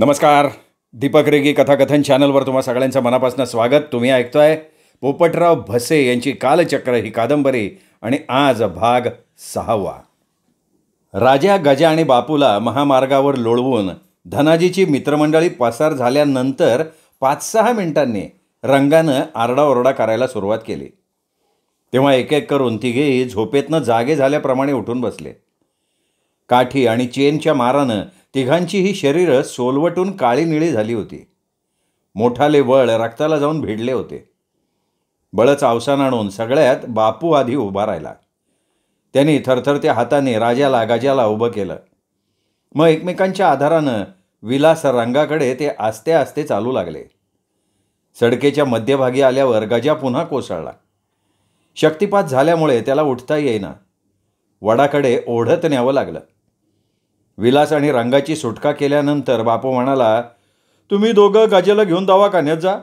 नमस्कार दीपक रेगी कथाकथन चॅनलवर तुम्हा सगळ्यांचं मनापासून स्वागत तुम्ही ऐकतोय पोपटराव भसे यांची कालचक्र ही कादंबरी आणि आज भाग सहावा राजा गजा आणि बापूला महामार्गावर लोळवून धनाजीची मित्रमंडळी पसार झाल्यानंतर पाच सहा मिनिटांनी रंगानं आरडाओरडा करायला सुरुवात केली तेव्हा एक एक करून तिघेही झोपेतनं जागे झाल्याप्रमाणे उठून बसले काठी आणि चेनच्या मारानं तिघांचीही शरीरं सोलवटून काळी निळी झाली होती मोठाले वळ रक्ताला जाऊन भिडले होते बळच आवसान आणून सगळ्यात बापू आधी उभा राहिला त्यांनी थरथरत्या हाताने राजाला गाजाला उभं केलं मग एकमेकांच्या आधारानं विलास रंगाकडे ते आस्ते आस्ते चालू लागले सडकेच्या मध्यभागी आल्यावर गजा पुन्हा कोसळला शक्तिपात झाल्यामुळे त्याला उठता येईना वडाकडे ओढत न्यावं लागलं विलास आणि रंगाची सुटका केल्यानंतर बापू म्हणाला तुम्ही दोघं गजेला घेऊन दवाखान्यात जा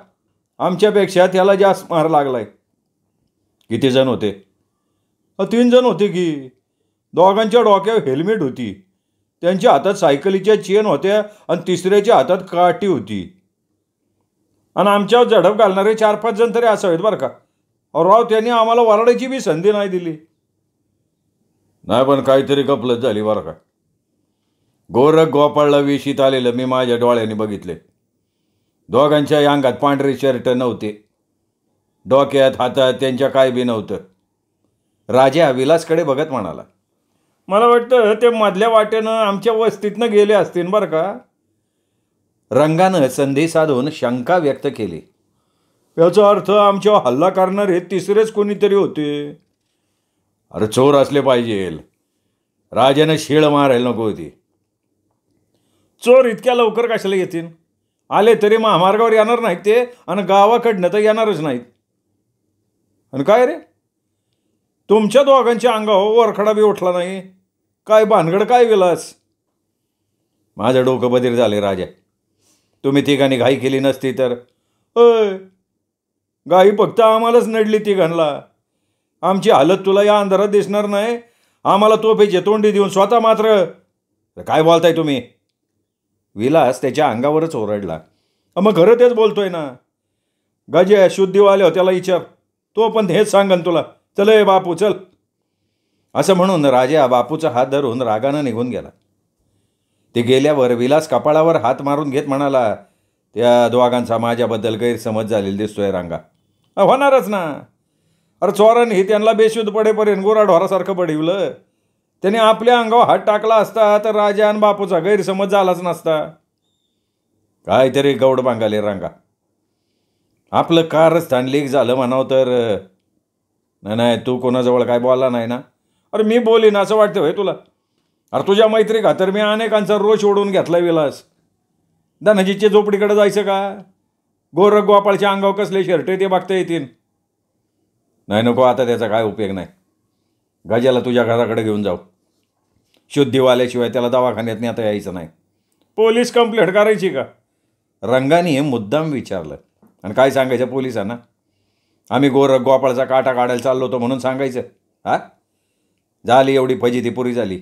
आमच्यापेक्षा त्याला जास्त मार लागलाय किती जण होते तीन जण होते की दोघांच्या डोक्यावर हेल्मेट होती त्यांच्या हातात सायकलीच्या चेन होत्या आणि तिसऱ्याच्या हातात काठी होती आणि आमच्यावर झडप घालणारे चार पाच जण तरी असावेत बरं का राव त्यांनी आम्हाला वराडायची बी संधी नाही दिली नाही पण काहीतरी गपलत झाली बरं का गोरख गोपाळला वेशीत आलेलं मी माझ्या डोळ्याने बघितले दोघांच्या अंगात पांढरे शर्ट नव्हते डोक्यात हातात त्यांच्या काय बी नव्हतं राजा विलासकडे बघत म्हणाला मला वाटतं ते मधल्या वाटेनं आमच्या वस्तीतनं गेले असतील बरं का रंगानं संधी साधून शंका व्यक्त केली याचा अर्थ आमच्या हल्ला करणारे तिसरेच कोणीतरी होते अरे चोर असले पाहिजे राजानं शिळ मारायला नको होती चोर इतक्या लवकर कशाला येतील आले तरी महामार्गावर येणार नाहीत ते आणि गावाकडनं तर येणारच नाहीत आणि काय रे तुमच्या दोघांच्या अंगावर वरखडा बी उठला नाही काय भानगड काय विलास माझं डोकं बदीर झाले राजा तुम्ही ठिकाणी घाई केली नसती तर अय गाई फक्त आम्हालाच नडली तिघांना आमची हालत तुला या अंधारात दिसणार नाही आम्हाला तोफेचे तोंडी देऊन स्वतः मात्र काय बोलताय तुम्ही विलास त्याच्या अंगावरच ओरडला मग घरं तेच बोलतोय ना गजे शुद्धीवाले त्याला इच्छा तो पण हेच सांगन तुला चल ए बापू चल असं म्हणून राजा बापूचा हात धरून रागानं निघून गेला ते गेल्यावर विलास कपाळावर हात मारून घेत म्हणाला त्या दोघांचा माझ्याबद्दल गैरसमज झालेला दिसतोय रांगा होणारच ना अरे चोरांनी हे त्यांना बेशुद्ध पडेपर्यंत गोरा ढोरासारखं त्याने आपल्या अंगावर हात टाकला असता तर राजा आणि बापूचा गैरसमज झालाच नसता काहीतरी गौड बांगाले रांगा आपलं कारस्थान लीक झालं म्हणावं तर नाही नाही तू कोणाजवळ काय बोलला नाही ना अरे मी बोलीन असं वाटतं होय तुला अरे तुझ्या मैत्री तर मी अनेकांचा रोष ओढून घेतला विलास धनजीच्या झोपडीकडे जायचं का गोरख गोपाळच्या अंगावर कसले शर्ट ते बघता येतील नाही नको आता त्याचा काय उपयोग नाही गजाला तुझ्या घराकडे घेऊन जाऊ शुद्धी वाल्याशिवाय त्याला दवाखान्यात नेता यायचं नाही पोलीस कंप्लेंट करायची का रंगाने मुद्दाम विचारलं आणि काय सांगायचं पोलिसांना आम्ही गोर गोपाळचा काटा काढायला चाललो होतो म्हणून सांगायचं हा झाली एवढी फजिती पुरी झाली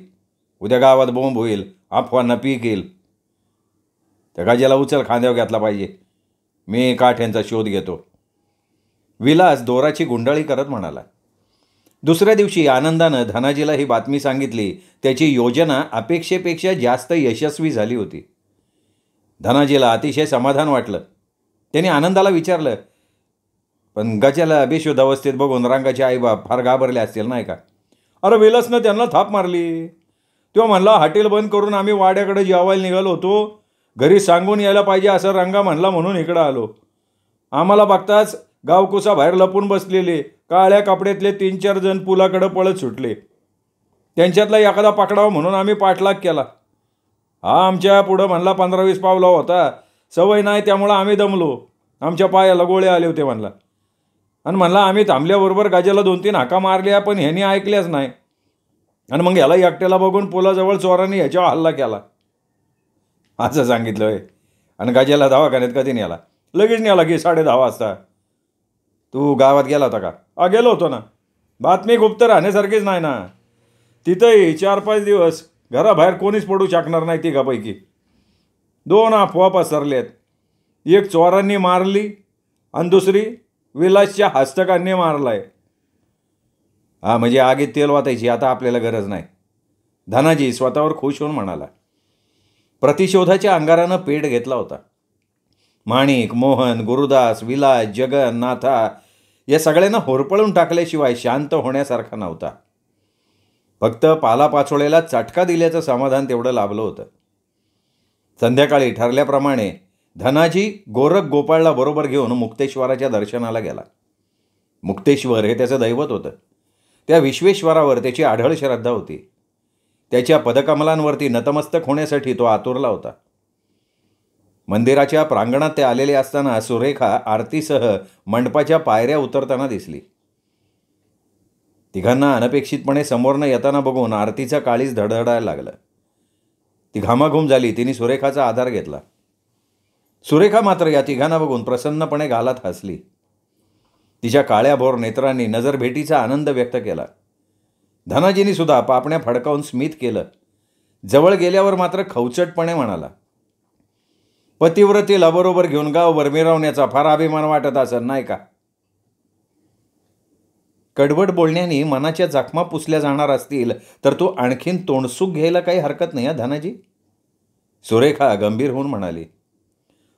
उद्या गावात बोंब होईल अफवांना पीक येईल त्या गाजीला उचल खांद्यावर घेतला पाहिजे मी काठ्यांचा शोध घेतो विलास दोराची गुंडाळी करत म्हणाला दुसऱ्या दिवशी आनंदानं धनाजीला ही बातमी सांगितली त्याची योजना अपेक्षेपेक्षा जास्त यशस्वी झाली होती धनाजीला अतिशय समाधान वाटलं त्याने आनंदाला विचारलं पण गच्याला अभिशुद्ध अवस्थेत बघून रंगाचे आईबा फार घाबरले असतील नाही का अरे वेलसनं त्यांना थाप मारली तेव्हा म्हणला हॉटेल बंद करून आम्ही वाड्याकडे जेवायला निघालो होतो घरी सांगून यायला पाहिजे असं रंगा म्हणला म्हणून इकडं आलो आम्हाला बघताच गावकुसा बाहेर लपून बसलेले काळ्या कपड्यातले तीन चार जण पुलाकडं पळत सुटले त्यांच्यातला एखादा पकडावा म्हणून आम्ही पाठलाग केला हा आमच्या पुढं म्हणला पंधरा वीस पावला होता सवय नाही त्यामुळं आम्ही दमलो आमच्या पायाला गोळे आले होते म्हणला आणि म्हणला आम्ही थांबल्याबरोबर गाजेला दोन तीन हाका मारल्या पण ह्याने ऐकल्याच नाही आणि मग ह्याला एकट्याला बघून पुलाजवळ चोरांनी ह्याच्यावर हल्ला केला असं सांगितलं आहे आणि गाजेला दवाखान्यात कधी नेला लगेच नेला की साडे दहा वाजता तू गावात गेला होता का आ गेलो होतो ना बातमी गुप्त राहण्यासारखीच नाही ना तिथंही चार पाच दिवस घराबाहेर कोणीच पडू शकणार नाही ती तिघापैकी दोन अफवा आहेत एक चोरांनी मारली आणि दुसरी विलासच्या हस्तकांनी मारलाय हा म्हणजे आगीत तेल वाचायची आता आपल्याला गरज नाही धनाजी स्वतःवर खुश होऊन म्हणाला प्रतिशोधाच्या अंगारानं पेट घेतला होता माणिक मोहन गुरुदास विलास जगन नाथा या सगळ्यांना होरपळून टाकल्याशिवाय शांत होण्यासारखा नव्हता फक्त पालापाचोळ्याला चटका दिल्याचं समाधान तेवढं लाभलं होतं संध्याकाळी ठरल्याप्रमाणे धनाजी गोरख गोपाळला बरोबर घेऊन मुक्तेश्वराच्या दर्शनाला गेला मुक्तेश्वर हे त्याचं दैवत होतं त्या विश्वेश्वरावर त्याची आढळ श्रद्धा होती त्याच्या पदकमलांवरती नतमस्तक होण्यासाठी तो आतुरला होता मंदिराच्या प्रांगणात ते आलेले असताना सुरेखा आरतीसह मंडपाच्या पायऱ्या उतरताना दिसली तिघांना अनपेक्षितपणे समोरनं येताना बघून आरतीचा काळीच धडधडायला लागलं ती घामाघूम झाली तिने सुरेखाचा आधार घेतला सुरेखा मात्र या तिघांना बघून प्रसन्नपणे गालात हसली तिच्या काळ्याभोर नेत्रांनी नजरभेटीचा आनंद व्यक्त केला धनाजींनी सुद्धा पापण्या फडकावून स्मित केलं जवळ गेल्यावर मात्र खवचटपणे म्हणाला पतिव्रतीला बरोबर घेऊन गावभर मिरवण्याचा फार अभिमान वाटत असं नाही का कडवट बोलण्याने मनाच्या जखमा पुसल्या जाणार असतील तर तू आणखीन तोंडसुख घ्यायला काही हरकत नाही हा धनाजी सुरेखा गंभीर होऊन म्हणाली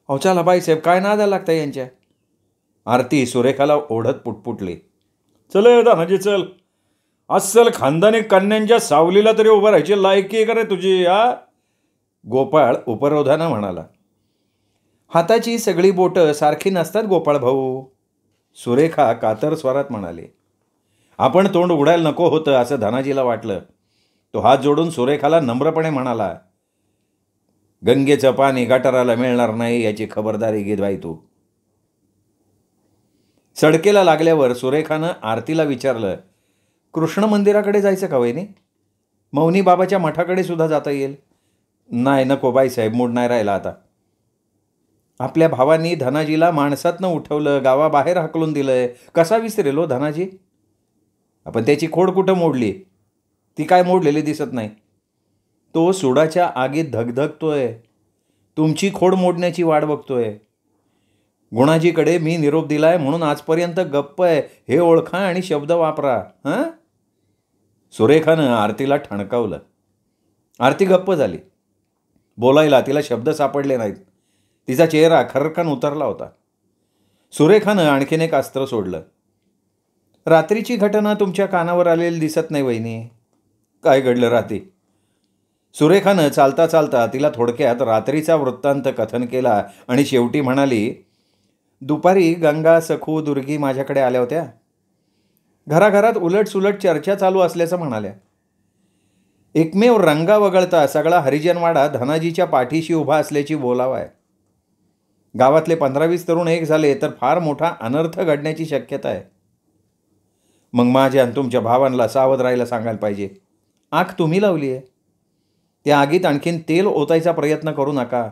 अहो चला बाईसाहेब काय ना नादा लागतं यांच्या आरती सुरेखाला ओढत पुटपुटली चल धनाजी चल अस्सल खानदानी कन्यांच्या सावलीला तरी उभं राहायची लायकी करे तुझी या गोपाळ उपरोधानं म्हणाला हाताची सगळी बोटं सारखी नसतात गोपाळ भाऊ सुरेखा कातर स्वरात म्हणाले आपण तोंड उघडायला नको होतं असं धनाजीला वाटलं तो हात जोडून सुरेखाला नम्रपणे म्हणाला गंगेचं पाणी गटाराला मिळणार नाही याची खबरदारी घेत बाई तू सडकेला लागल्यावर सुरेखानं आरतीला विचारलं कृष्ण मंदिराकडे जायचं का वहिनी मौनी बाबाच्या मठाकडे सुद्धा जाता येईल नाही नको बाईसाहेब मूड नाही राहिला आता आपल्या भावांनी धनाजीला माणसातनं उठवलं गावाबाहेर हाकलून दिलं आहे कसा विसरेल हो धनाजी आपण त्याची खोड कुठं मोडली ती काय मोडलेली दिसत नाही तो सुडाच्या आगीत धगधगतोय तुमची खोड मोडण्याची वाट बघतोय गुणाजीकडे मी निरोप दिलाय म्हणून आजपर्यंत गप्प आहे हे ओळखा आणि शब्द वापरा हां सुरेखानं आरतीला ठणकावलं आरती गप्प झाली बोलायला तिला शब्द सापडले नाहीत तिचा चेहरा खरखान उतरला होता सुरेखानं आणखीन एक अस्त्र सोडलं रात्रीची घटना तुमच्या कानावर आलेली दिसत नाही वहिनी काय घडलं रात्री सुरेखानं चालता चालता तिला थोडक्यात रात्रीचा वृत्तांत कथन केला आणि शेवटी म्हणाली दुपारी गंगा सखू दुर्गी माझ्याकडे आल्या होत्या घराघरात उलटसुलट चर्चा चालू असल्याचं म्हणाल्या एकमेव रंगा वगळता सगळा हरिजनवाडा धनाजीच्या पाठीशी उभा असल्याची बोलावा आहे गावातले वीस तरुण एक झाले तर फार मोठा अनर्थ घडण्याची शक्यता आहे मग माझ्या आणि तुमच्या भावांना सावध राहायला सांगायला पाहिजे आग तुम्ही लावली आहे त्या आगीत आणखीन तेल ओतायचा प्रयत्न करू नका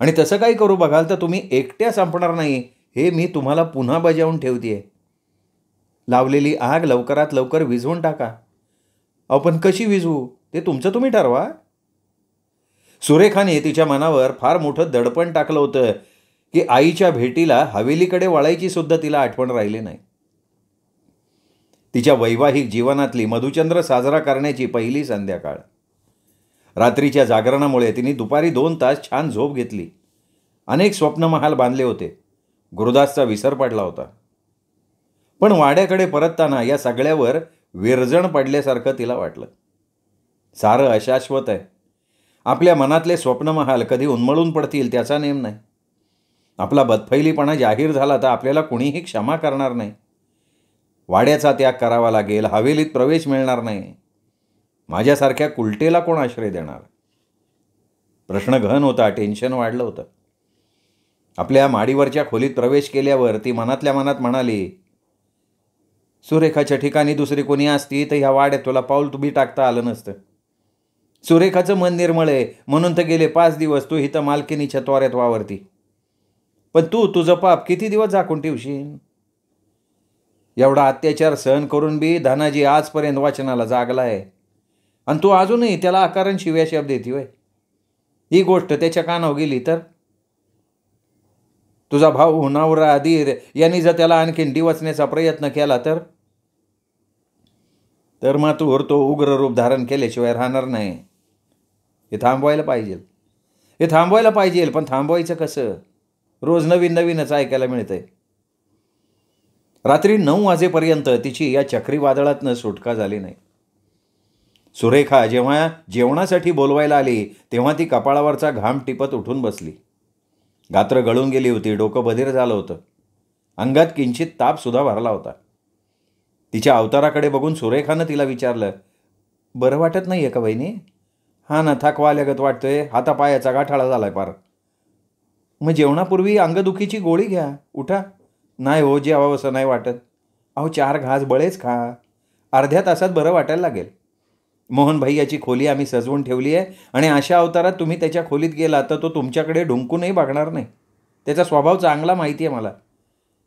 आणि तसं काही करू बघाल तर तुम्ही एकट्या संपणार नाही हे मी तुम्हाला पुन्हा बजावून ठेवते लावलेली आग लवकरात लवकर विझवून टाका अहो कशी विझवू ते तुमचं तुम्ही ठरवा सुरेखाने तिच्या मनावर फार मोठं दडपण टाकलं होतं की आईच्या भेटीला हवेलीकडे वळायची सुद्धा तिला आठवण राहिली नाही तिच्या वैवाहिक जीवनातली मधुचंद्र साजरा करण्याची पहिली संध्याकाळ रात्रीच्या जागरणामुळे तिने दुपारी दोन तास छान झोप घेतली अनेक स्वप्नमहाल बांधले होते गुरुदासचा विसर पडला होता पण वाड्याकडे परतताना या सगळ्यावर विरजण पडल्यासारखं तिला वाटलं सारं अशाश्वत आहे आपल्या मनातले स्वप्नमहाल कधी उन्मळून पडतील त्याचा नेम नाही आपला बदफैलीपणा जाहीर झाला तर आपल्याला कोणीही क्षमा करणार नाही वाड्याचा त्याग करावा लागेल हवेलीत प्रवेश मिळणार नाही माझ्यासारख्या कुलटेला कोण आश्रय देणार प्रश्न गहन होता टेन्शन वाढलं होतं आपल्या माडीवरच्या खोलीत प्रवेश केल्यावर ती मनातल्या मनात म्हणाली सुरेखाच्या ठिकाणी दुसरी कोणी असती तर ह्या वाड्यात तुला पाऊल तुम्ही टाकता आलं नसतं सुरेखाचं मन निर्मळ आहे म्हणून तर गेले पाच दिवस तू हिथं मालकिनीच्या त्वाऱ्यात वावरती पण तू तुझं पाप किती दिवस झाकून ठेवशील एवढा अत्याचार सहन करून बी धनाजी आजपर्यंत वाचनाला जागला आहे आणि तू अजूनही त्याला आकारण शिव्या शब्द देती वय ही गोष्ट त्याच्या कानावर गेली तर तुझा भाऊ हुनावरा अधीर यांनी जर त्याला आणखीन डिवचण्याचा प्रयत्न केला तर तर मातूर तो उग्र रूप धारण केल्याशिवाय राहणार नाही हे थांबवायला पाहिजे हे थांबवायला पाहिजे पण थांबवायचं कसं रोज नवीन नवीनच ऐकायला मिळतं आहे रात्री नऊ वाजेपर्यंत तिची या चक्रीवादळातनं सुटका झाली नाही सुरेखा जेव्हा जेवणासाठी बोलवायला आली तेव्हा ती कपाळावरचा घाम टिपत उठून बसली गात्र गळून गेली होती डोकं बधीर झालं होतं अंगात किंचित सुद्धा भरला होता तिच्या अवताराकडे बघून सुरेखानं तिला विचारलं बरं वाटत नाही आहे का बहिणी हा ना थकवा आल्यागत वाटतोय हातापायाचा गाठाळा झाला आहे फार मग जेवणापूर्वी अंगदुखीची गोळी घ्या उठा नाही हो जेवावं असं नाही वाटत अहो चार घास बळेच खा अर्ध्या तासात बरं वाटायला लागेल मोहन भाई याची खोली आम्ही सजवून ठेवली आहे आणि अशा अवतारात तुम्ही त्याच्या खोलीत गेला तर तो तुमच्याकडे ढुंकूनही बघणार नाही त्याचा स्वभाव चांगला माहिती आहे मला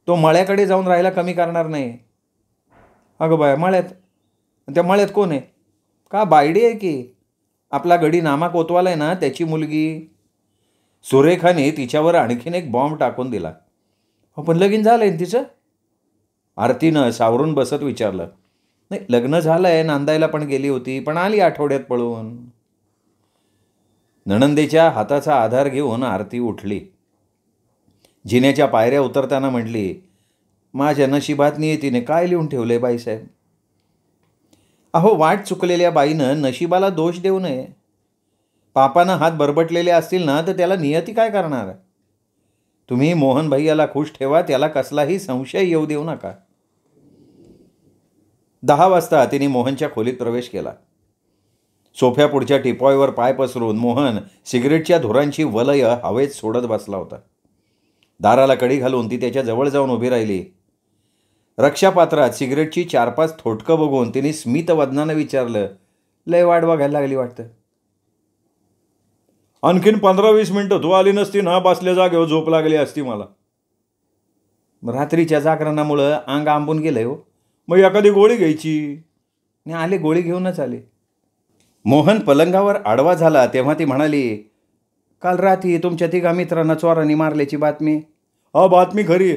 तो मळ्याकडे जाऊन राहायला कमी करणार नाही अगं बाय मळ्यात त्या मळ्यात कोण आहे का बायडी आहे की आपला गडी नामा कोतवाल आहे ना त्याची मुलगी सुरेखाने तिच्यावर आणखीन एक बॉम्ब टाकून दिला हो पण लगीन झालंय तिचं आरतीनं सावरून बसत विचारलं नाही लग्न झालंय नांदायला पण गेली होती पण आली आठवड्यात पळून नणंदेच्या हाताचा आधार घेऊन आरती उठली जिन्याच्या पायऱ्या उतरताना म्हटली माझ्या नशिबातनी तिने काय लिहून ठेवले बाईसाहेब अहो वाट चुकलेल्या बाईनं नशिबाला दोष देऊ नये पापानं हात बरबटलेले असतील ना तर त्याला नियती काय करणार तुम्ही मोहन भैयाला खुश ठेवा त्याला कसलाही संशय येऊ देऊ नका दहा वाजता तिने मोहनच्या खोलीत प्रवेश केला पुढच्या टिपॉयवर पाय पसरून मोहन सिगरेटच्या धुरांची वलय हवेत सोडत बसला होता दाराला कडी घालून ती त्याच्या जवळ जाऊन उभी राहिली रक्षापात्रात सिगरेटची चार पाच थोटकं बघून तिने स्मितवदनानं विचारलं लय वाट बघायला लागली वाटतं आणखीन पंधरा वीस मिनटं तू आली नसती ना बसल्या जागेवर झोप लागली असती मला रात्रीच्या जागरणामुळं अंग आंबून गेलं हो मग एखादी गोळी घ्यायची नाही आले गोळी घेऊनच आले मोहन पलंगावर आडवा झाला तेव्हा ती म्हणाली काल रात्री तुमच्या तिघा मित्रांना चोरांनी मारल्याची बातमी अ बातमी खरी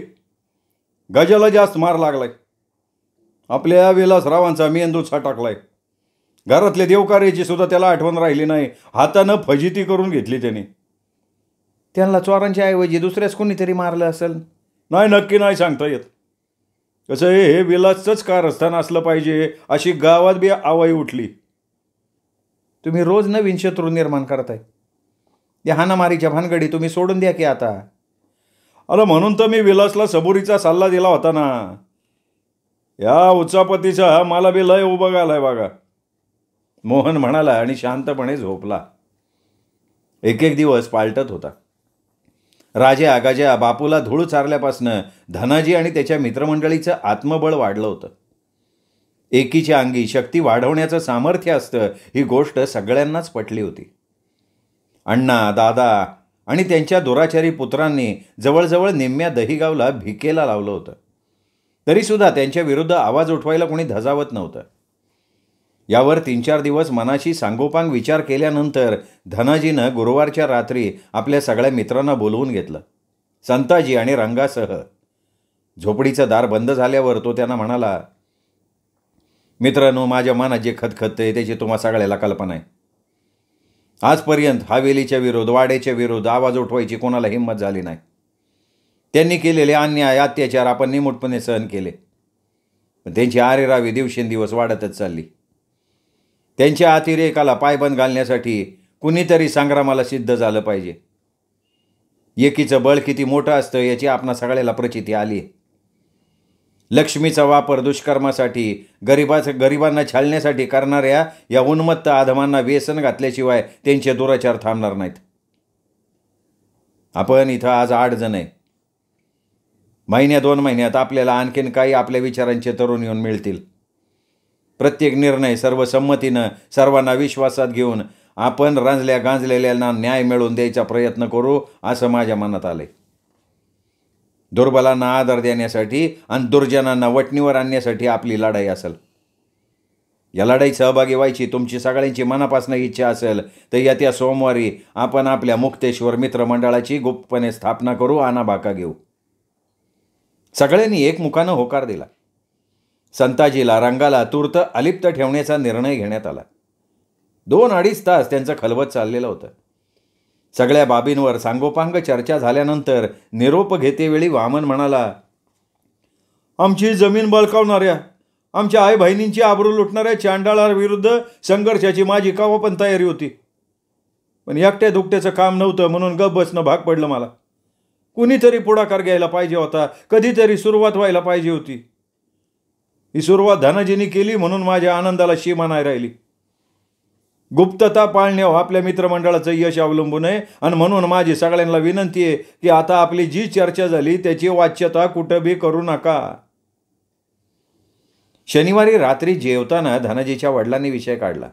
गजाला जास्त मार लागलाय आपल्या विलासरावांचा मेंदूचा टाकलाय घरातल्या देवकार्याची सुद्धा त्याला आठवण राहिली नाही हातानं फजिती करून घेतली त्याने त्यांना चोरांच्या ऐवजी दुसऱ्याच कोणीतरी मारलं असेल नाही नक्की नाही सांगता येत कसं हे विलासचंच कारस्थान असलं पाहिजे अशी गावात बी आवाई उठली तुम्ही रोज नवीन शत्रू निर्माण करताय या हानामारीच्या भानगडी तुम्ही सोडून द्या की आता अरे म्हणून तर मी विलासला सबुरीचा सल्ला दिला होता ना या उचापतीचा मला बी लय उभं आलाय बघा मोहन म्हणाला आणि शांतपणे झोपला एक एक दिवस पालटत होता राजे आगाज्या बापूला धूळ चारल्यापासनं धनाजी आणि त्याच्या मित्रमंडळीचं आत्मबळ वाढलं होतं एकीच्या अंगी शक्ती वाढवण्याचं सामर्थ्य असतं ही गोष्ट सगळ्यांनाच पटली होती अण्णा दादा आणि त्यांच्या दुराचारी पुत्रांनी जवळजवळ निम्म्या दहीगावला भिकेला लावलं होतं तरीसुद्धा त्यांच्याविरुद्ध आवाज उठवायला कोणी धजावत नव्हतं यावर तीन चार दिवस मनाशी सांगोपांग विचार केल्यानंतर धनाजीनं गुरुवारच्या रात्री आपल्या सगळ्या मित्रांना बोलवून घेतलं संताजी आणि रंगासह झोपडीचं दार बंद झाल्यावर तो त्यांना म्हणाला मित्रांनो माझ्या मनात जे खतखत आहे त्याची तुम्हाला सगळ्याला कल्पना आहे आजपर्यंत हवेलीच्या विरोध वाड्याच्या विरोध आवाज उठवायची कोणाला हिंमत झाली नाही त्यांनी केलेले अन्याय अत्याचार आपण निमूटपणे सहन केले पण त्यांची आरेरावी दिवसेंदिवस वाढतच चालली त्यांच्या अतिरेकाला पायबंद घालण्यासाठी कुणीतरी संग्रामाला सिद्ध झालं पाहिजे एकीचं बळ किती मोठं असतं याची आपणा सगळ्याला प्रचिती आली आहे लक्ष्मीचा वापर दुष्कर्मासाठी गरिबाचं गरिबांना छालण्यासाठी करणाऱ्या या उन्मत्त आधमांना व्यसन घातल्याशिवाय त्यांचे दुराचार थांबणार नाहीत आपण इथं आज आठ जण आहे महिन्या दोन महिन्यात आपल्याला आणखीन काही आपल्या विचारांचे तरुण येऊन मिळतील प्रत्येक निर्णय सर्व संमतीनं सर्वांना विश्वासात घेऊन आपण रांजल्या गांजलेल्यांना न्याय मिळवून द्यायचा प्रयत्न करू असं माझ्या मनात आलं दुर्बलांना आदर देण्यासाठी आणि दुर्जनांना वटणीवर आणण्यासाठी आपली लढाई असेल या लढाई सहभागी व्हायची तुमची सगळ्यांची मनापासून इच्छा असेल तर येत्या सोमवारी आपण आपल्या मुक्तेश्वर मित्रमंडळाची गुप्तपणे स्थापना करू बाका घेऊ सगळ्यांनी एकमुखानं होकार दिला संताजीला रंगाला तूर्त अलिप्त ठेवण्याचा निर्णय घेण्यात आला दोन अडीच तास त्यांचं खलबत चाललेलं होतं सगळ्या बाबींवर सांगोपांग चर्चा झाल्यानंतर निरोप घेतेवेळी वामन म्हणाला आमची जमीन बळकावणाऱ्या आमच्या आई बहिणींची आबरू लुटणाऱ्या चांडाळाविरुद्ध संघर्षाची माझी कावपण पण तयारी होती पण एकट्या दुकट्याचं काम नव्हतं म्हणून गप बसणं भाग पडलं मला कुणीतरी पुढाकार घ्यायला पाहिजे होता कधीतरी सुरुवात व्हायला पाहिजे होती ही सुरुवात धनाजींनी केली म्हणून माझ्या आनंदाला शीमा नाही राहिली गुप्तता पाळणे हो आपल्या मित्रमंडळाचं यश अवलंबून आहे आणि म्हणून माझी सगळ्यांना विनंती आहे की आता आपली जी चर्चा झाली त्याची वाच्यता कुठं बी करू नका शनिवारी रात्री जेवताना धनाजीच्या वडिलांनी विषय काढला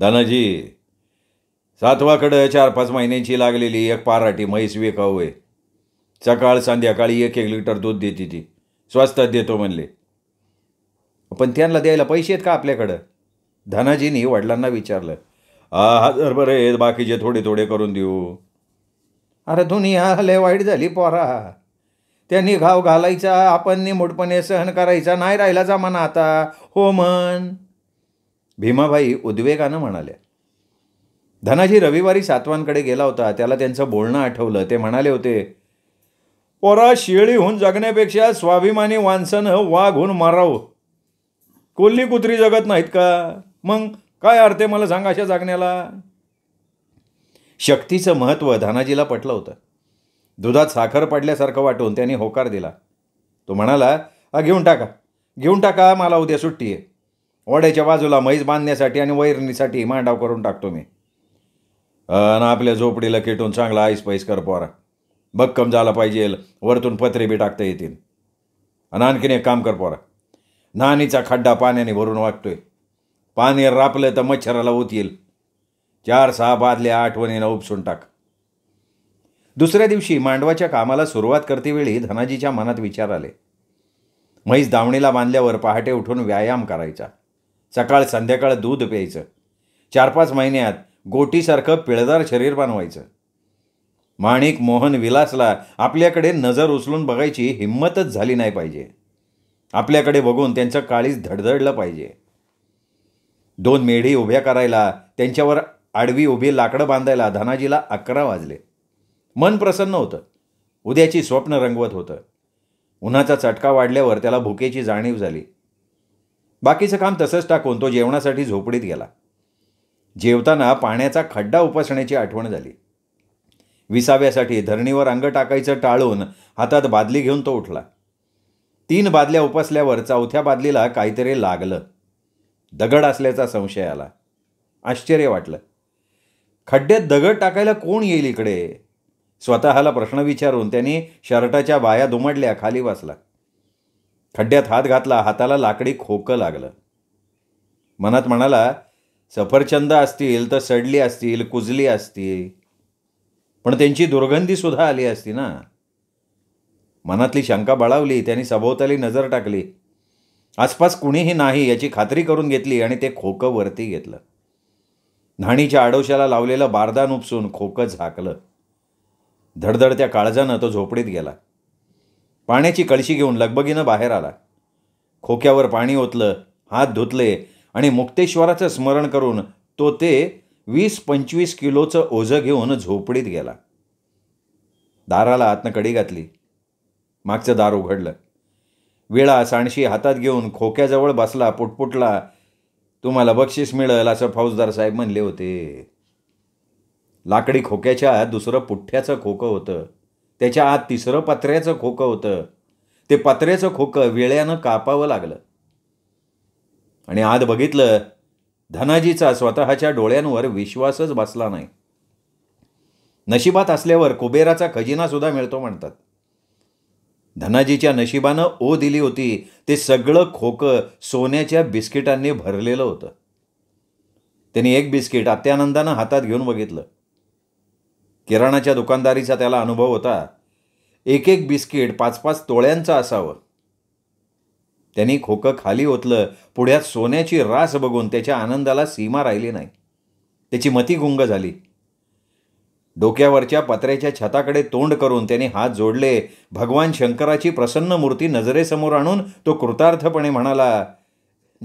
धनाजी सातवाकडं चार पाच महिन्यांची लागलेली एक पाराठी म्हैस विकाऊ आहे सकाळ संध्याकाळी एक एक लिटर दूध देते ती स्वस्तात देतो म्हणले पण त्यांना द्यायला पैसे आहेत का आपल्याकडं धनाजीनी वडिलांना विचारलं हा जर बरं आहेत बाकीचे थोडे थोडे करून देऊ अरे दुनिया लय वाईट झाली पोरा त्यांनी घाव घालायचा आपण निमूटपणे सहन करायचा नाही राहिला जमाना आता हो म्हण भीमाबाई उद्वेगानं म्हणाल्या धनाजी रविवारी सातवांकडे गेला होता त्याला त्यांचं बोलणं आठवलं ते म्हणाले होते पोरा शिळीहून जगण्यापेक्षा स्वाभिमानी वाणसानं वाघ होऊन मारावं कोल्ली कुत्री जगत नाहीत का मग काय अर्थ आहे मला सांगा अशा जागण्याला शक्तीचं महत्त्व धानाजीला पटलं होतं दुधात साखर पडल्यासारखं वाटून त्याने होकार दिला तो म्हणाला अ घेऊन टाका घेऊन टाका मला उद्या सुट्टी आहे ओढ्याच्या बाजूला म्हैस बांधण्यासाठी आणि वैरणीसाठी मांडाव करून टाकतो मी अन आपल्या झोपडीला खेटून चांगला आईस पैस कर पोरा भक्कम झाला पाहिजे वरतून पत्रे बी टाकता येतील आणि आणखीन एक काम कर पोरा नानीचा खड्डा पाण्याने भरून वागतोय पाणी रापलं तर मच्छराला होत येईल चार सहा बादल्या आठवणीला उपसून टाक दुसऱ्या दिवशी मांडवाच्या कामाला सुरुवात करतेवेळी धनाजीच्या मनात विचार आले म्हैस दावणीला बांधल्यावर पहाटे उठून व्यायाम करायचा सकाळ संध्याकाळ दूध प्यायचं चार पाच महिन्यात गोटीसारखं पिळदार शरीर बनवायचं माणिक मोहन विलासला आपल्याकडे नजर उचलून बघायची हिंमतच झाली नाही पाहिजे आपल्याकडे बघून त्यांचं काळीच धडधडलं पाहिजे दोन मेढे उभ्या करायला त्यांच्यावर आडवी उभी लाकडं बांधायला धनाजीला अकरा वाजले मन प्रसन्न होतं उद्याची स्वप्न रंगवत होतं उन्हाचा चटका वाढल्यावर त्याला भुकेची जाणीव झाली बाकीचं काम तसंच टाकून तो जेवणासाठी झोपडीत गेला जेवताना पाण्याचा खड्डा उपसण्याची आठवण झाली विसाव्यासाठी धरणीवर अंग टाकायचं टाळून हातात बादली घेऊन तो उठला तीन बादल्या उपसल्यावर चौथ्या बादलीला काहीतरी लागलं दगड असल्याचा संशय आला आश्चर्य वाटलं खड्ड्यात दगड टाकायला कोण येईल इकडे स्वतःला प्रश्न विचारून त्यांनी शर्टाच्या बाया दुमडल्या खाली वाचला खड्ड्यात हात घातला हाताला लाकडी खोकं लागलं मनात म्हणाला सफरचंद असतील तर सडली असतील कुजली असती पण त्यांची दुर्गंधीसुद्धा आली असती ना मनातली शंका बळावली त्यांनी सभोवताली नजर टाकली आसपास कुणीही नाही याची खात्री करून घेतली आणि ते खोकं वरती घेतलं न्हाणीच्या आडोशाला लावलेलं बारदान उपसून खोकं झाकलं धडधडत्या काळजानं तो झोपडीत गेला पाण्याची कळशी घेऊन लगबगीनं बाहेर आला खोक्यावर पाणी ओतलं हात धुतले आणि मुक्तेश्वराचं स्मरण करून तो ते वीस पंचवीस किलोचं ओझं घेऊन झोपडीत गेला दाराला आतनं कडी घातली मागचं दार उघडलं विळा सांडशी हातात घेऊन खोक्याजवळ बसला पुटपुटला तुम्हाला बक्षीस मिळेल असं फौजदार साहेब म्हणले होते लाकडी खोक्याच्या आत दुसरं पुठ्ठ्याचं खोकं होतं त्याच्या आत तिसरं पत्र्याचं खोकं होतं ते पत्र्याचं खोकं विळ्यानं कापावं लागलं आणि आत बघितलं धनाजीचा स्वतःच्या डोळ्यांवर विश्वासच बसला नाही नशिबात असल्यावर कुबेराचा खजिनासुद्धा मिळतो म्हणतात धनाजीच्या नशिबानं ओ दिली होती ते सगळं खोकं सोन्याच्या बिस्किटांनी भरलेलं होतं त्यांनी एक बिस्किट अत्यानंदानं हातात घेऊन बघितलं किराणाच्या दुकानदारीचा त्याला अनुभव होता एक एक बिस्किट पाच पाच तोळ्यांचं असावं त्यांनी खोकं खाली ओतलं पुढ्यात सोन्याची रास बघून त्याच्या आनंदाला सीमा राहिली नाही त्याची मती गुंग झाली डोक्यावरच्या पत्र्याच्या छताकडे तोंड करून त्याने हात जोडले भगवान शंकराची प्रसन्न मूर्ती नजरेसमोर आणून तो कृतार्थपणे म्हणाला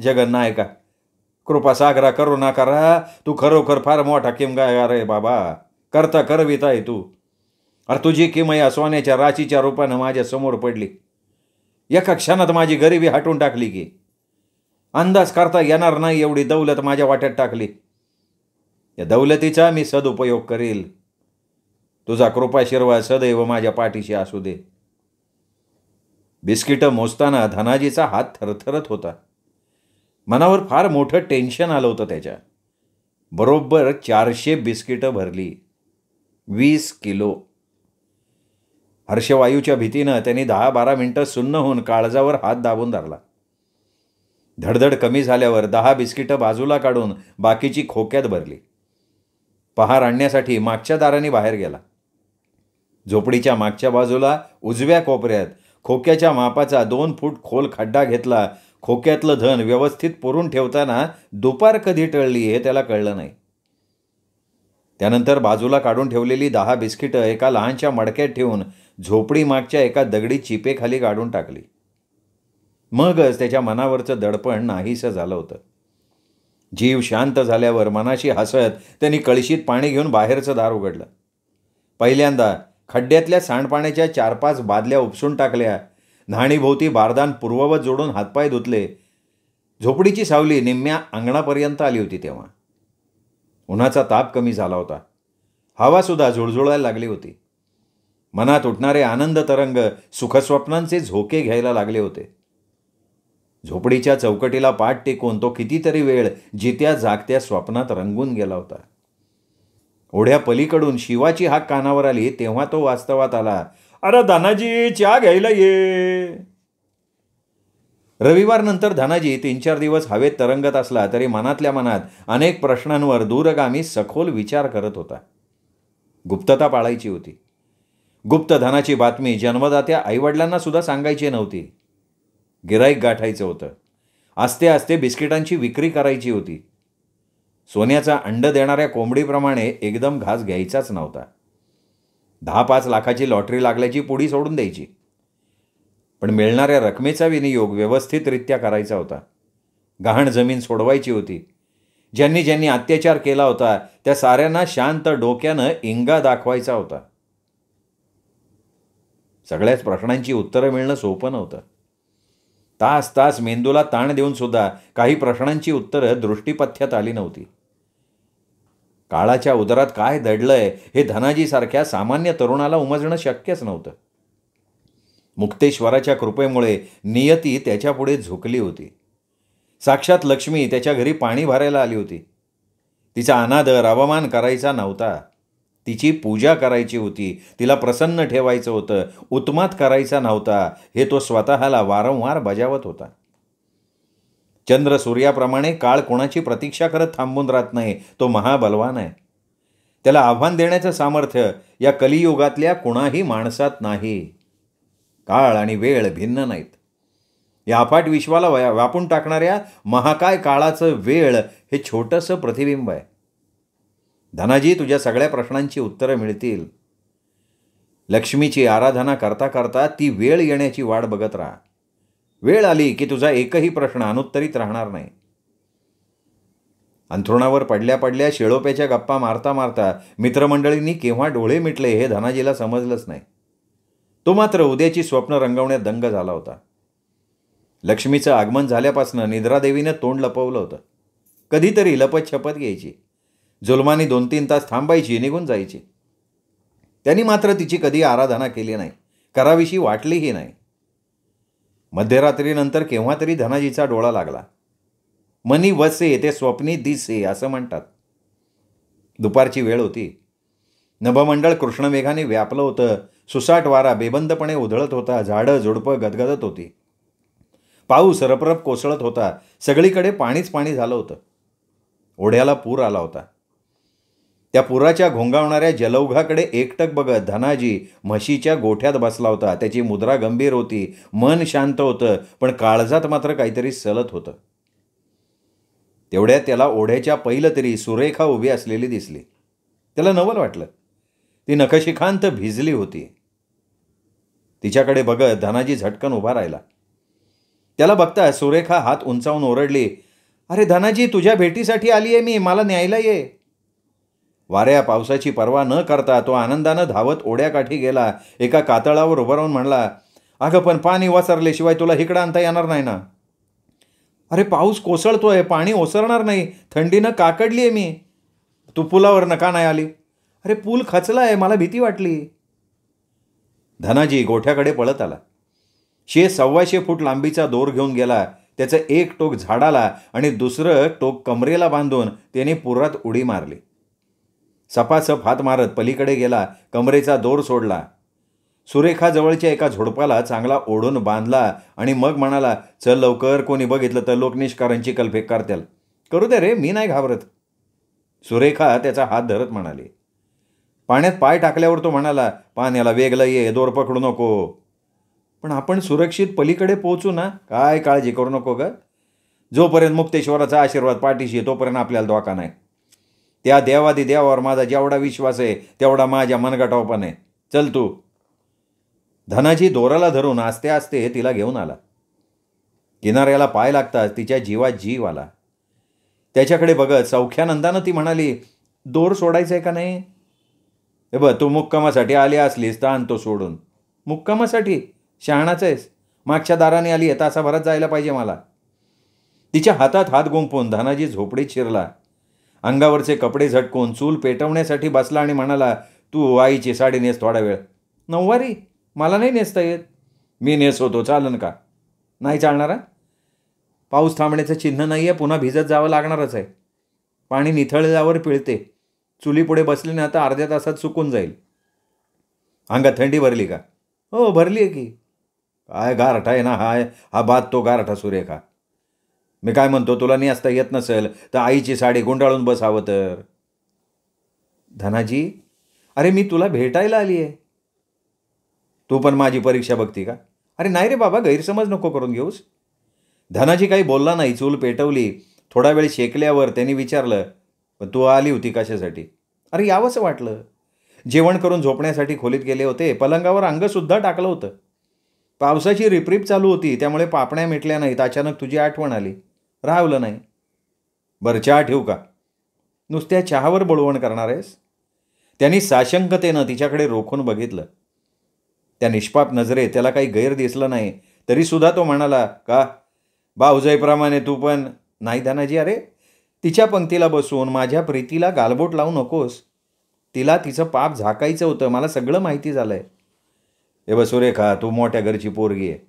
जगन्नायका सागरा करू ना तू खरोखर फार मोठा गाय रे बाबा करता करवित आहे तू अर तुझी किमय अस्वान्याच्या राशीच्या रूपानं माझ्या समोर पडली एका क्षणात माझी गरिबी हटून टाकली की अंदाज करता येणार नाही एवढी दौलत माझ्या वाट्यात टाकली या दौलतीचा मी सदुपयोग करील तुझा कृपाशीर्वाद सदैव माझ्या पाठीशी असू दे बिस्किटं मोजताना धनाजीचा हात थरथरत होता मनावर फार मोठं टेन्शन आलं होतं त्याच्या बरोबर चारशे बिस्किटं भरली वीस किलो हर्षवायूच्या भीतीनं त्यांनी दहा बारा मिनटं सुन्न होऊन काळजावर हात दाबून धरला धडधड कमी झाल्यावर दहा बिस्किटं बाजूला काढून बाकीची खोक्यात भरली पहार आणण्यासाठी मागच्या दाराने बाहेर गेला झोपडीच्या मागच्या बाजूला उजव्या कोपऱ्यात खोक्याच्या मापाचा दोन फूट खोल खड्डा घेतला खोक्यातलं धन व्यवस्थित पुरून ठेवताना दुपार कधी टळली हे त्याला कळलं नाही त्यानंतर बाजूला काढून ठेवलेली दहा बिस्किटं एका लहानशा मडक्यात ठेवून झोपडी मागच्या एका दगडी चिपेखाली काढून टाकली मगच त्याच्या मनावरचं दडपण नाहीसं झालं होतं जीव शांत झाल्यावर मनाशी हसत त्यांनी कळशीत पाणी घेऊन बाहेरचं दार उघडलं पहिल्यांदा खड्ड्यातल्या सांडपाण्याच्या चार पाच बादल्या उपसून टाकल्या न्हाणीभोवती बारदान पूर्ववत जोडून हातपाय धुतले झोपडीची सावली निम्म्या अंगणापर्यंत आली होती तेव्हा उन्हाचा ताप कमी झाला होता हवासुद्धा झुळझुळायला लागली होती मनात उठणारे आनंद तरंग सुखस्वप्नांचे झोके घ्यायला लागले होते झोपडीच्या चौकटीला पाठ टेकून तो कितीतरी वेळ जित्या जागत्या स्वप्नात रंगून गेला होता ओढ्या पलीकडून शिवाची हाक कानावर आली तेव्हा तो वास्तवात आला अरे धानाजी चहा घ्यायला ये रविवार नंतर धानाजी तीन चार दिवस हवेत तरंगत असला तरी मनातल्या मनात अनेक प्रश्नांवर दूरगामी सखोल विचार करत होता गुप्तता पाळायची होती गुप्त धनाची बातमी जन्मदात्या आईवडिलांना सुद्धा सांगायची नव्हती गिराईक गाठायचं होतं आस्ते आस्ते बिस्किटांची विक्री करायची होती सोन्याचा अंड देणाऱ्या कोंबडीप्रमाणे एकदम घास घ्यायचाच नव्हता दहा पाच लाखाची लॉटरी लागल्याची पुढी सोडून द्यायची पण मिळणाऱ्या रकमेचा विनियोग व्यवस्थितरित्या करायचा होता गहाण जमीन सोडवायची होती ज्यांनी ज्यांनी अत्याचार केला होता त्या साऱ्यांना शांत डोक्यानं इंगा दाखवायचा होता सगळ्याच प्रश्नांची उत्तरं मिळणं सोपं नव्हतं तास तास मेंदूला ताण देऊन सुद्धा काही प्रश्नांची उत्तरं दृष्टीपथ्यात आली नव्हती काळाच्या उदरात काय दडलंय हे धनाजीसारख्या सामान्य तरुणाला उमजणं शक्यच नव्हतं मुक्तेश्वराच्या कृपेमुळे नियती त्याच्यापुढे झुकली होती साक्षात लक्ष्मी त्याच्या घरी पाणी भरायला आली होती तिचा अनादर अवमान करायचा नव्हता तिची पूजा करायची होती तिला प्रसन्न ठेवायचं होतं उत्मात करायचा नव्हता हे तो स्वतःला वारंवार बजावत होता चंद्र सूर्याप्रमाणे काळ कोणाची प्रतीक्षा करत थांबून राहत नाही तो महाबलवान आहे त्याला आव्हान देण्याचं सामर्थ्य या कलियुगातल्या कुणाही माणसात नाही काळ आणि वेळ भिन्न नाहीत या अफाट विश्वाला व्यापून टाकणाऱ्या महाकाय काळाचं वेळ हे छोटंसं प्रतिबिंब आहे धनाजी तुझ्या सगळ्या प्रश्नांची उत्तरं मिळतील लक्ष्मीची आराधना करता करता ती वेळ येण्याची वाट बघत राहा वेळ आली की तुझा एकही प्रश्न अनुत्तरित राहणार नाही अंथरुणावर पडल्या पडल्या शेळोप्याच्या गप्पा मारता मारता मित्रमंडळींनी केव्हा डोळे मिटले हे धनाजीला समजलंच नाही तो मात्र उद्याची स्वप्न रंगवण्यात दंग झाला होता लक्ष्मीचं आगमन झाल्यापासनं निद्रादेवीनं तोंड लपवलं होतं कधीतरी लपत छपत घ्यायची जुलमानी दोन तीन तास थांबायची निघून जायची त्यांनी मात्र तिची कधी आराधना केली नाही कराविषयी वाटलीही नाही मध्यरात्रीनंतर केव्हा तरी धनाजीचा डोळा लागला मनी वसे ते स्वप्नी दिसे असं म्हणतात दुपारची वेळ होती नभमंडळ कृष्णमेघाने व्यापलं होतं सुसाट वारा बेबंदपणे उधळत होता झाडं झुडपं गदगदत होती पाऊस रपरप कोसळत होता सगळीकडे पाणीच पाणी झालं होतं ओढ्याला पूर आला होता त्या पुराच्या घोंगावणाऱ्या जलौघाकडे एकटक बघत धनाजी म्हशीच्या गोठ्यात बसला होता त्याची मुद्रा गंभीर होती मन शांत होतं पण काळजात मात्र काहीतरी सलत होतं तेवढ्या त्याला ओढ्याच्या पहिलं तरी सुरेखा उभी असलेली दिसली त्याला नवल वाटलं ती नखशिखांत भिजली होती तिच्याकडे बघत धनाजी झटकन उभा राहिला त्याला बघता सुरेखा हात उंचावून ओरडली अरे धनाजी तुझ्या भेटीसाठी आली आहे मी मला न्यायला ये वाऱ्या पावसाची पर्वा न करता तो आनंदानं धावत ओढ्याकाठी गेला एका कातळावर उभं राहून म्हणला अगं पण पाणी शिवाय तुला हिकडं आणता येणार नाही ना अरे पाऊस कोसळतोय पाणी ओसरणार नाही थंडीनं काकडली आहे मी तू पुलावर नका नाही आली अरे पूल खचला आहे मला भीती वाटली धनाजी गोठ्याकडे पळत आला शे सव्वाशे फूट लांबीचा दोर घेऊन गेला त्याचं एक टोक झाडाला आणि दुसरं टोक कमरेला बांधून त्याने पुरात उडी मारली सपासप हात मारत पलीकडे गेला कमरेचा दोर सोडला सुरेखाजवळच्या एका झोडपाला चांगला ओढून बांधला आणि मग म्हणाला चल लवकर कोणी बघितलं तर लोकनिष्कारांची कल्पेक करतील करू दे रे मी नाही घाबरत सुरेखा त्याचा हात धरत म्हणाली पाण्यात पाय टाकल्यावर तो म्हणाला पाण्याला वेगळं ये दोर पकडू नको पण आपण सुरक्षित पलीकडे पोहोचू ना काय काळजी करू नको ग जोपर्यंत मुक्तेश्वराचा आशीर्वाद पाठीशी तोपर्यंत आपल्याला धोका नाही त्या देवादी देवावर माझा जेवढा विश्वास आहे तेवढा माझ्या पण आहे चल तू धनाजी दोराला धरून आस्ते आस्ते तिला घेऊन आला किनाऱ्याला पाय लागताच तिच्या जीवात जीव आला त्याच्याकडे बघत सौख्यानंदानं ती म्हणाली दोर सोडायचा आहे का नाही हे बघ तू मुक्कामासाठी आली असलीस तर आणतो सोडून मुक्कामासाठी शहाणाचं आहेस मागच्या दाराने आली आहे तासाभरात जायला पाहिजे मला तिच्या हातात हात गुंपून धनाजी झोपडीत शिरला अंगावरचे कपडे झटकून चूल पेटवण्यासाठी बसला आणि म्हणाला तू आईची साडी नेस थोडा वेळ नऊवारी मला नाही नेसता येत मी नेस होतो चालन का नाही चालणारा पाऊस थांबण्याचं चिन्ह नाही आहे पुन्हा भिजत जावं लागणारच आहे पाणी निथळल्यावर पिळते चुलीपुढे बसले ना आता अर्ध्या तासात सुकून जाईल अंगात थंडी भरली का हो भरली आहे की काय गारठा आहे ना हाय हा बात तो गारठा का मी काय म्हणतो तुला नेसता येत नसेल तर आईची साडी गुंडाळून बसावं तर धनाजी अरे मी तुला भेटायला आली आहे तू पण माझी परीक्षा बघती का अरे नाही रे बाबा गैरसमज नको करून घेऊस धनाजी काही बोलला नाही चूल पेटवली थोडा वेळ शेकल्यावर त्यांनी विचारलं पण तू आली होती कशासाठी अरे यावंच वाटलं जेवण करून झोपण्यासाठी खोलीत गेले होते पलंगावर अंगसुद्धा टाकलं होतं पावसाची रिपरिप चालू होती त्यामुळे पापण्या मिटल्या नाहीत अचानक तुझी आठवण आली राहवलं नाही बरं चहा ठेवू का नुसत्या चहावर बळवण करणार आहेस त्यांनी साशंकतेनं तिच्याकडे रोखून बघितलं त्या निष्पाप नजरे त्याला काही गैर दिसलं नाही तरीसुद्धा तो म्हणाला का बाहुजयप्रमाणे तू पण नाही दानाजी अरे तिच्या पंक्तीला बसून माझ्या प्रीतीला गालबोट लावू नकोस तिला तिचं पाप झाकायचं होतं मला सगळं माहिती झालं आहे हे बसुरेखा तू मोठ्या घरची पोरगी आहे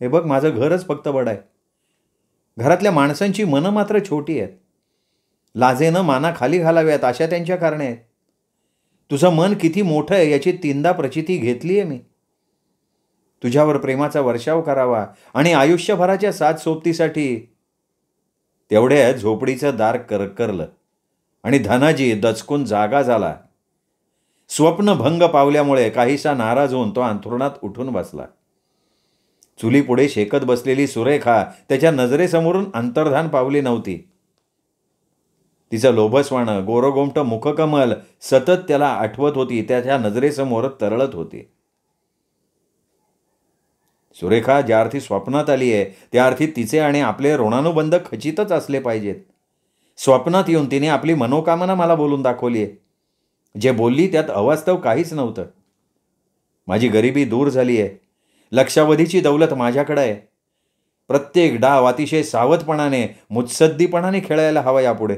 हे बघ माझं घरच फक्त बड आहे घरातल्या माणसांची मनं मात्र छोटी आहेत लाजेनं माना खाली घालाव्यात अशा त्यांच्या कारणे आहेत तुझं मन किती मोठं आहे याची तीनदा प्रचिती घेतली आहे मी तुझ्यावर प्रेमाचा वर्षाव करावा आणि आयुष्यभराच्या साथ सोबतीसाठी तेवढ्या झोपडीचं दार करकरलं आणि धनाजी दचकून जागा झाला स्वप्नभंग पावल्यामुळे काहीसा नाराज होऊन तो अंथरुणात उठून बसला चुलीपुढे शेकत बसलेली सुरेखा त्याच्या नजरेसमोरून अंतर्धान पावली नव्हती तिचं लोभस्वाणं गोरगोमट मुखकमल सतत त्याला आठवत होती त्याच्या नजरेसमोर तरळत होती सुरेखा ज्या अर्थी स्वप्नात आली आहे त्या अर्थी तिचे आणि आपले ऋणानुबंध खचितच असले पाहिजेत स्वप्नात येऊन तिने आपली मनोकामना मला बोलून दाखवली आहे जे बोलली त्यात अवास्तव काहीच नव्हतं माझी गरिबी दूर झाली आहे लक्षावधीची दौलत माझ्याकडे आहे प्रत्येक डाव अतिशय सावधपणाने मुत्सद्दीपणाने खेळायला हवा यापुढे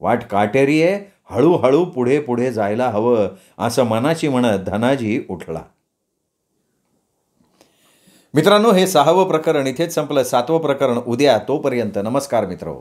वाट काटेरी आहे हळूहळू पुढे पुढे जायला हवं असं मनाची म्हणत धनाजी उठला मित्रांनो हे सहावं प्रकरण इथेच संपलं सातवं प्रकरण उद्या तोपर्यंत नमस्कार मित्र